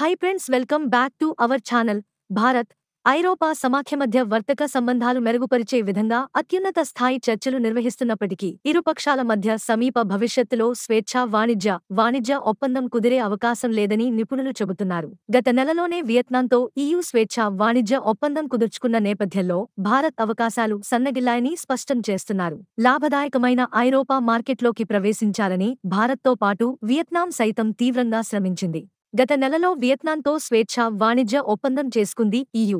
high friends welcome back to our channel Bharat ఐరోపా సమాఖ్య మధ్య వర్తక సంబంధాలు మెరుగుపరిచే విధంగా అత్యున్నత స్థాయి చర్చలు నిర్వహిస్తున్నప్పటికీ ఇరుపక్షాల మధ్య సమీప భవిష్యత్తులో స్వేచ్ఛా వాణిజ్య వాణిజ్య ఒప్పందం కుదిరే అవకాశం లేదని నిపుణులు చెబుతున్నారు గత నెలలోనే వియత్నాంతో ఈయూ స్వేచ్ఛా వాణిజ్య ఒప్పందం కుదుర్చుకున్న నేపథ్యంలో భారత్ అవకాశాలు సన్నగిల్లాయని స్పష్టం చేస్తున్నారు లాభదాయకమైన ఐరోపా మార్కెట్లోకి ప్రవేశించాలని భారత్తో పాటు వియత్నాం సైతం తీవ్రంగా శ్రమించింది గత నెలలో వియత్నాంతో స్వేచ్ఛ వాణిజ్య ఒప్పందం చేసుకుంది ఈయు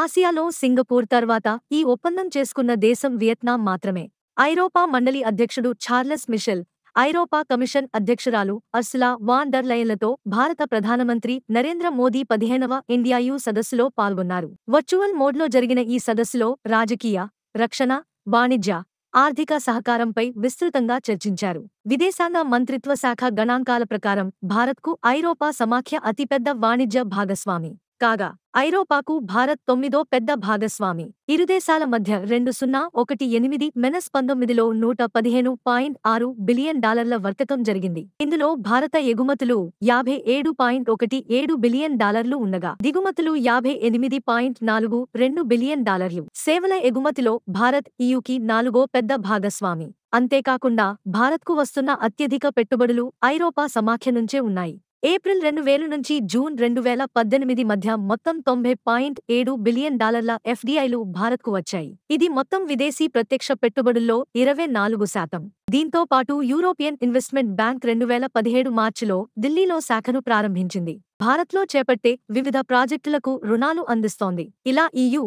ఆసియాలో సింగపూర్ తర్వాత ఈ ఒప్పందం చేసుకున్న దేశం వియత్నాం మాత్రమే ఐరోపా మండలి అధ్యక్షుడు చార్లెస్ మిషెల్ ఐరోపా కమిషన్ అధ్యక్షురాలు అర్సులా వాన్ డర్ లయన్లతో భారత ప్రధానమంత్రి నరేంద్ర మోదీ పదిహేనవ ఇండియాయు సదస్సులో పాల్గొన్నారు వర్చువల్ మోడ్లో జరిగిన ఈ సదస్సులో రాజకీయ రక్షణ వాణిజ్య ఆర్థిక సహకారంపై విస్తృతంగా చర్చించారు విదేశాంగ మంత్రిత్వ శాఖ గణాంకాల ప్రకారం భారత్కు ఐరోపా సమాఖ్య అతిపెద్ద వాణిజ్య భాగస్వామి కాగా ఐరోపాకు భారత్ తొమ్మిదో పెద్ద భాగస్వామి ఇరుదేశాల మధ్య రెండు సున్నా ఒకటి ఎనిమిది మెనస్ పంతొమ్మిదిలో నూట పదిహేను పాయింట్ ఆరు బిలియన్ డాలర్ల వర్తకం జరిగింది ఇందులో భారత ఎగుమతులు యాభై ఏడు పాయింట్ ఒకటి ఏడు బిలియన్ డాలర్లు ఉండగా దిగుమతులు యాభై ఎనిమిది పాయింట్ నాలుగు రెండు బిలియన్ డాలర్లు సేవల ఎగుమతిలో భారత్ ఈయుకి నాలుగో పెద్ద భాగస్వామి అంతేకాకుండా భారత్కు వస్తున్న అత్యధిక పెట్టుబడులు ఐరోపా సమాఖ్య నుంచే ఉన్నాయి ఏప్రిల్ రెండు వేల నుంచి జూన్ రెండు వేల పద్దెనిమిది మధ్య మొత్తం తొంభై పాయింట్ ఏడు బిలియన్ డాలర్ల ఎఫ్డీఐలు భారత్కు వచ్చాయి ఇది మొత్తం విదేశీ ప్రత్యక్ష పెట్టుబడుల్లో ఇరవై నాలుగు శాతం దీంతో పాటు యూరోపియన్ ఇన్వెస్ట్మెంట్ బ్యాంక్ రెండు వేల పదిహేడు మార్చిలో ఢిల్లీలో శాఖను ప్రారంభించింది భారత్లో చేపట్టే వివిధ ప్రాజెక్టులకు రుణాలు అందిస్తోంది ఇలా ఈయు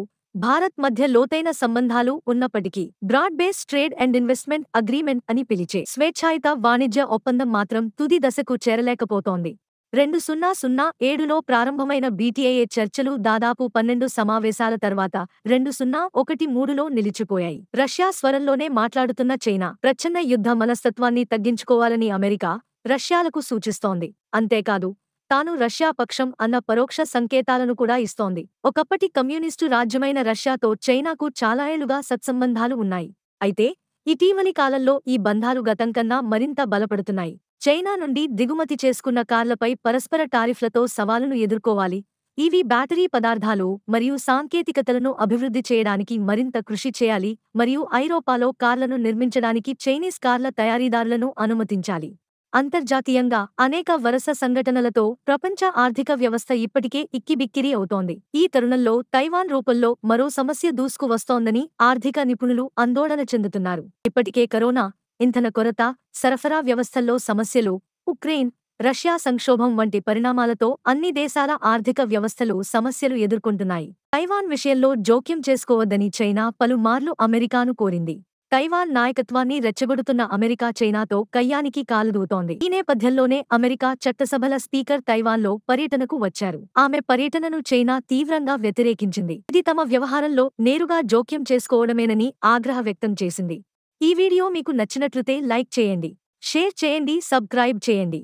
భారత్ మధ్య లోతైన సంబంధాలు ఉన్నప్పటికీ broad base trade and investment agreement అని పిలిచే స్వేచ్ఛాయుత వాణిజ్య ఒప్పందం మాత్రం తుది దశకు చేరలేకపోతోంది రెండు సున్నా సున్నా ఏడులో ప్రారంభమైన బీటీఏఏ చర్చలు దాదాపు పన్నెండు సమావేశాల తర్వాత రెండు సున్నా ఒకటి మూడులో నిలిచిపోయాయి రష్యా స్వరంలోనే మాట్లాడుతున్న చైనా ప్రచ్ఛన్న యుద్ధ మనస్తత్వాన్ని తగ్గించుకోవాలని అమెరికా రష్యాలకు సూచిస్తోంది అంతేకాదు తాను రష్యా పక్షం అన్న పరోక్ష సంకేతాలను కూడా ఇస్తోంది ఒకప్పటి కమ్యూనిస్టు రాజ్యమైన రష్యాతో చైనాకు చాలా ఏళ్లుగా సత్సంబంధాలు ఉన్నాయి అయితే ఇటీవలి కాలంలో ఈ బంధాలు గతం కన్నా మరింత బలపడుతున్నాయి చైనా నుండి దిగుమతి చేసుకున్న కార్లపై పరస్పర టారిఫ్లతో సవాలును ఎదుర్కోవాలి ఇవి బ్యాటరీ పదార్థాలు మరియు సాంకేతికతలను అభివృద్ధి చేయడానికి మరింత కృషి చేయాలి మరియు ఐరోపాలో కార్లను నిర్మించడానికి చైనీస్ కార్ల తయారీదారులను అనుమతించాలి అంతర్జాతీయంగా అనేక వరస సంఘటనలతో ప్రపంచ ఆర్థిక వ్యవస్థ ఇప్పటికే ఇక్కిబిక్కిరి అవుతోంది ఈ తరుణంలో తైవాన్ రూపంలో మరో సమస్య దూసుకువస్తోందని ఆర్థిక నిపుణులు ఆందోళన చెందుతున్నారు ఇప్పటికే కరోనా ఇంధన కొరత సరఫరా వ్యవస్థల్లో సమస్యలు ఉక్రెయిన్ రష్యా సంక్షోభం వంటి పరిణామాలతో అన్ని దేశాల ఆర్థిక వ్యవస్థలు సమస్యలు ఎదుర్కొంటున్నాయి తైవాన్ విషయంలో జోక్యం చేసుకోవద్దని చైనా పలుమార్లు అమెరికాను కోరింది తైవాన్ నాయకత్వాన్ని రెచ్చగొడుతున్న అమెరికా చైనాతో కయ్యానికి కాలుదూతోంది ఈ నేపథ్యంలోనే అమెరికా చట్టసభల స్పీకర్ తైవాన్లో పర్యటనకు వచ్చారు ఆమె పర్యటనను చైనా తీవ్రంగా వ్యతిరేకించింది ఇది తమ వ్యవహారంలో నేరుగా జోక్యం చేసుకోవడమేనని ఆగ్రహ వ్యక్తం చేసింది ఈ వీడియో మీకు నచ్చినట్లయితే లైక్ చేయండి షేర్ చేయండి సబ్స్క్రైబ్ చేయండి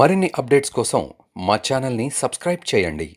మరిన్ని అప్డేట్స్ కోసం మా ఛానల్ని సబ్స్క్రైబ్ చేయండి